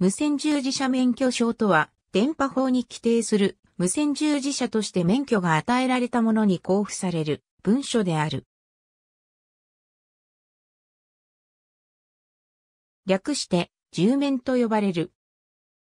無線従事者免許証とは、電波法に規定する無線従事者として免許が与えられた者に交付される文書である。略して、住免と呼ばれる。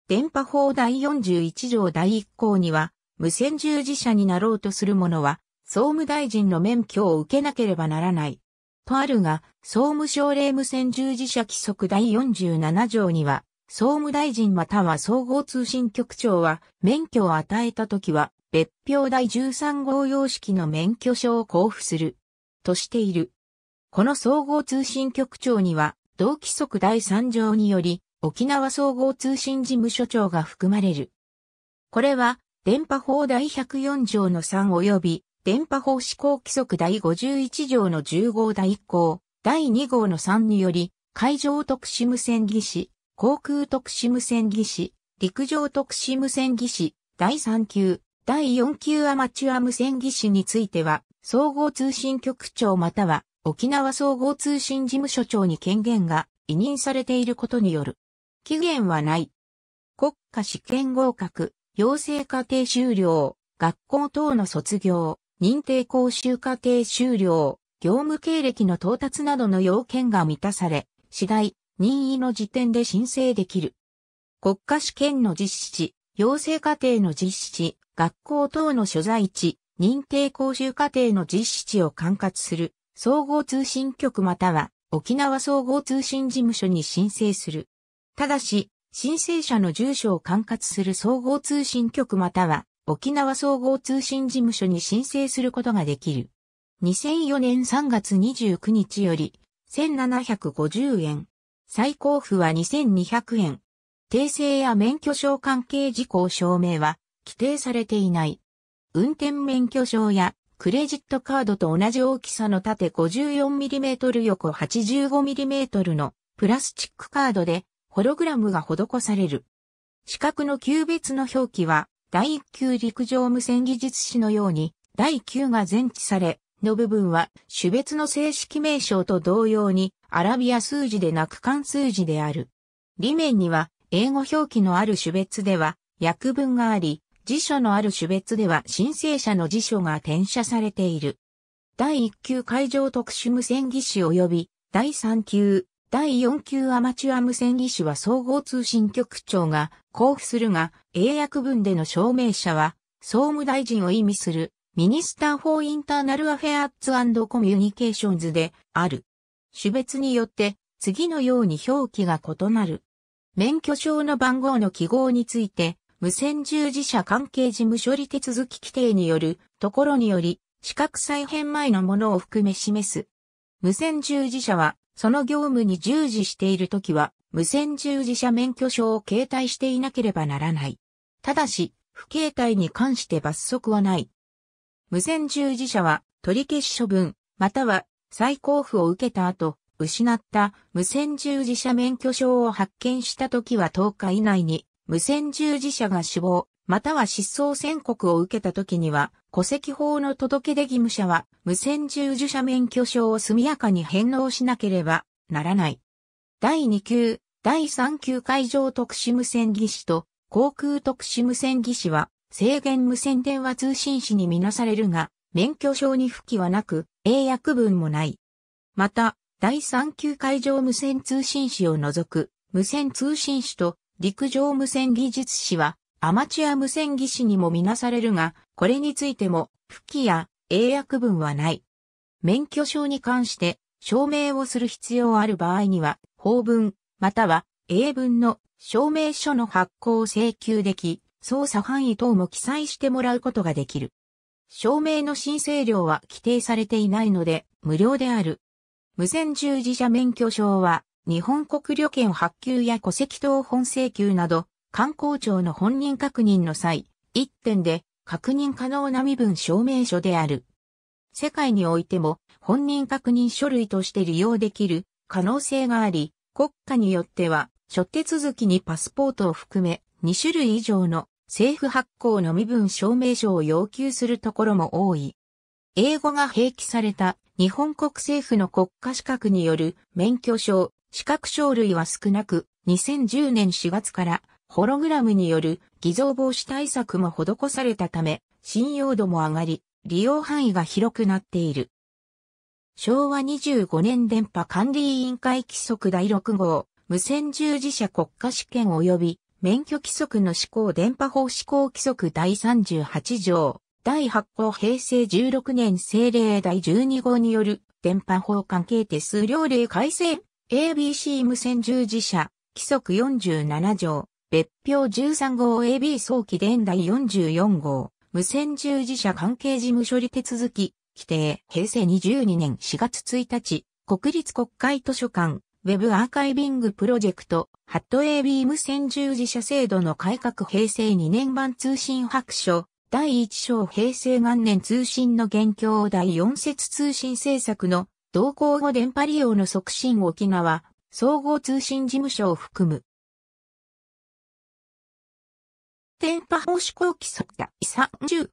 電波法第41条第1項には、無線従事者になろうとする者は、総務大臣の免許を受けなければならない。とあるが、総務省令無線従事者規則第47条には、総務大臣または総合通信局長は免許を与えたときは別表第13号様式の免許証を交付するとしている。この総合通信局長には同規則第3条により沖縄総合通信事務所長が含まれる。これは電波法第104条の3及び電波法施行規則第51条の10号第1項、第2号の3により、海上特殊無線技師、航空特殊無線技師、陸上特殊無線技師、第3級、第4級アマチュア無線技師については、総合通信局長または沖縄総合通信事務所長に権限が委任されていることによる。期限はない。国家試験合格、養成課程修了、学校等の卒業、認定講習課程修了、業務経歴の到達などの要件が満たされ、次第、任意の時点で申請できる。国家試験の実施地、養成課程の実施地、学校等の所在地、認定講習課程の実施地を管轄する総合通信局または沖縄総合通信事務所に申請する。ただし、申請者の住所を管轄する総合通信局または沖縄総合通信事務所に申請することができる。2004年3月29日より1750円、最高付は2200円。訂正や免許証関係事項証明は規定されていない。運転免許証やクレジットカードと同じ大きさの縦 54mm 横 85mm のプラスチックカードでホログラムが施される。四角の級別の表記は第1級陸上無線技術士のように第9が全置されの部分は種別の正式名称と同様にアラビア数字でなく漢数字である。裏面には英語表記のある種別では訳文があり、辞書のある種別では申請者の辞書が転写されている。第1級海上特殊無線技師及び第3級、第4級アマチュア無線技師は総合通信局長が交付するが、英訳文での証明者は総務大臣を意味するミニスター・フォー・インターナル・アフェアッツ・アンド・コミュニケーションズである。種別によって次のように表記が異なる。免許証の番号の記号について、無線従事者関係事務処理手続き規定によるところにより、資格再編前のものを含め示す。無線従事者は、その業務に従事しているときは、無線従事者免許証を携帯していなければならない。ただし、不携帯に関して罰則はない。無線従事者は取り消し処分、または再交付を受けた後、失った無線従事者免許証を発見した時は10日以内に、無線従事者が死亡、または失踪宣告を受けた時には、戸籍法の届け出義務者は無線従事者免許証を速やかに返納しなければならない。第2級、第3級海上特殊無線技師と航空特殊無線技師は制限無線電話通信士にみなされるが、免許証に付記はなく、英訳文もない。また、第3級海上無線通信士を除く、無線通信士と陸上無線技術士は、アマチュア無線技師にもみなされるが、これについても、付記や英訳文はない。免許証に関して、証明をする必要ある場合には、法文、または英文の証明書の発行を請求でき、操作範囲等も記載してもらうことができる。証明の申請料は規定されていないので、無料である。無線従事者免許証は、日本国旅券発給や戸籍等本請求など、観光庁の本人確認の際、一点で確認可能な身分証明書である。世界においても本人確認書類として利用できる可能性があり、国家によっては、初手続きにパスポートを含め2種類以上の政府発行の身分証明書を要求するところも多い。英語が併記された日本国政府の国家資格による免許証、資格証類は少なく、2010年4月からホログラムによる偽造防止対策も施されたため、信用度も上がり、利用範囲が広くなっている。昭和25年電波管理委員会規則第6号、無線従事者国家試験及び免許規則の施行電波法施行規則第38条、第8項平成16年政令第12号による電波法関係手数料令改正 ABC 無線従事者規則47条別表13号 AB 早期伝第44号無線従事者関係事務処理手続き規定平成22年4月1日国立国会図書館ウェブアーカイビングプロジェクトハット A ビーム専従事者制度の改革平成2年版通信白書、第1章平成元年通信の現況第4節通信政策の同行後電波利用の促進沖縄総合通信事務所を含む。電波法施行規則第38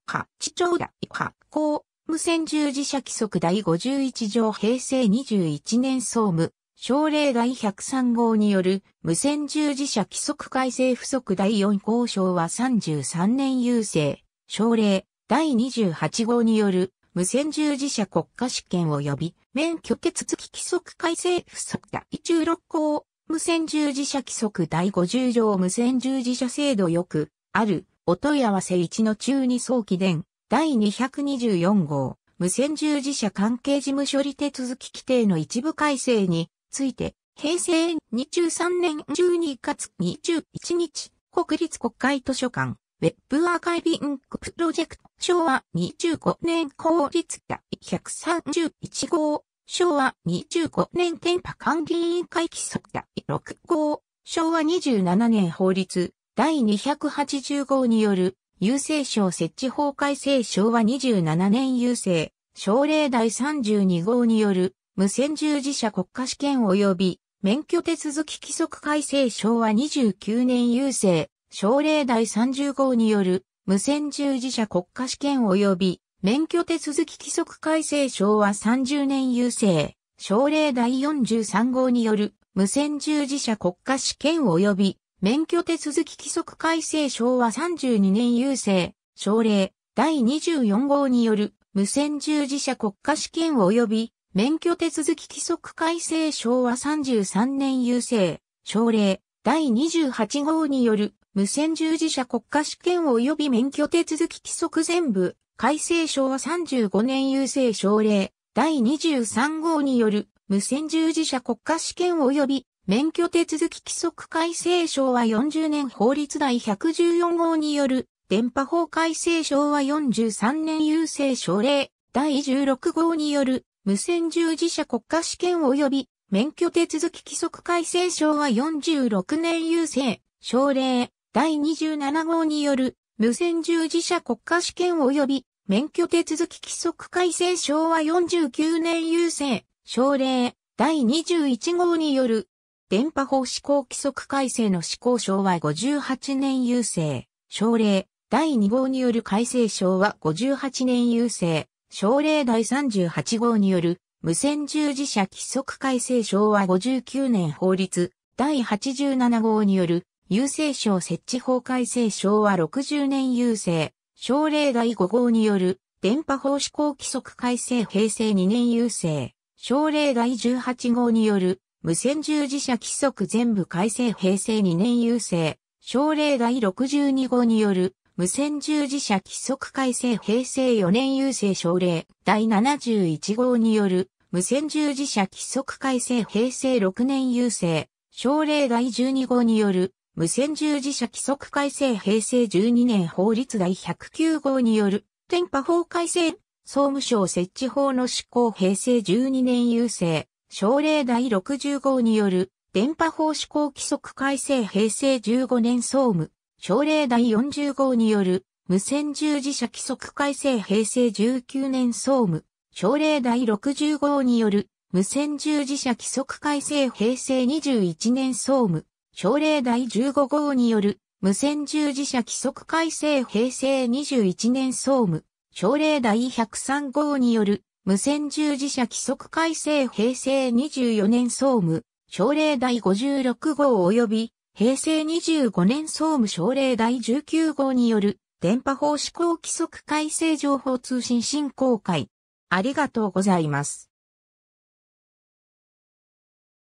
条第8項、無線従事者規則第51条平成21年総務省令第103号による無線従事者規則改正不足第4項章は33年優勢、省令第28号による無線従事者国家試験及び免許続付規則改正不足第16項、無線従事者規則第50条無線従事者制度よく、ある、お問い合わせ1の中に早期伝、第224号、無線従事者関係事務処理手続き規定の一部改正について、平成23年12月21日、国立国会図書館、ウェブアーカイビングプロジェクト、昭和25年公立第131号、昭和25年天波管理委員会規則第6号、昭和27年法律第280号による郵政省設置法改正昭和27年郵政、省令第32号による無線従事者国家試験及び免許手続き規則改正昭和29年郵政、省令第30号による無線従事者国家試験及び免許手続き規則改正昭和30年郵政、省令第43号による無線従事者国家試験及び免許手続き規則改正昭和32年郵政、省令第24号による無線従事者国家試験及び免許手続き規則改正昭和33年優勢、省令、第28号による無線従事者国家試験及び免許手続き規則全部、改正昭和35年優勢省令、第23号による無線従事者国家試験及び免許手続き規則改正昭和40年法律第114号による電波法改正昭和43年優勢省令第16号による無線従事者国家試験及び免許手続き規則改正昭和46年優勢、省令、第27号による、無線従事者国家試験及び免許手続き規則改正昭和49年優勢、省令、第21号による、電波法施行規則改正の施行昭和58年優勢、省令、第2号による改正昭和58年優勢、省令第38号による無線従事者規則改正昭和59年法律第87号による郵政省設置法改正昭和60年郵政省令第5号による電波法施行規則改正平成2年郵政省令第18号による無線従事者規則全部改正平成2年郵政省令第62号による無線従事者規則改正平成4年郵政省令第71号による無線従事者規則改正平成6年郵政省令第12号による無線従事者規則改正平成12年法律第109号による電波法改正総務省設置法の施行平成12年郵政省令第60号による電波法施行規則改正平成15年総務省令第40号による無線従事者規則改正平成19年総務、省令第60号による無線従事者規則改正平成21年総務、省令第15号による無線従事者規則改正平成21年総務、省令第103号による無線従事者規則改正平成24年総務、省令第56号及び平成25年総務省令第19号による電波法施行規則改正情報通信振興会。ありがとうございます。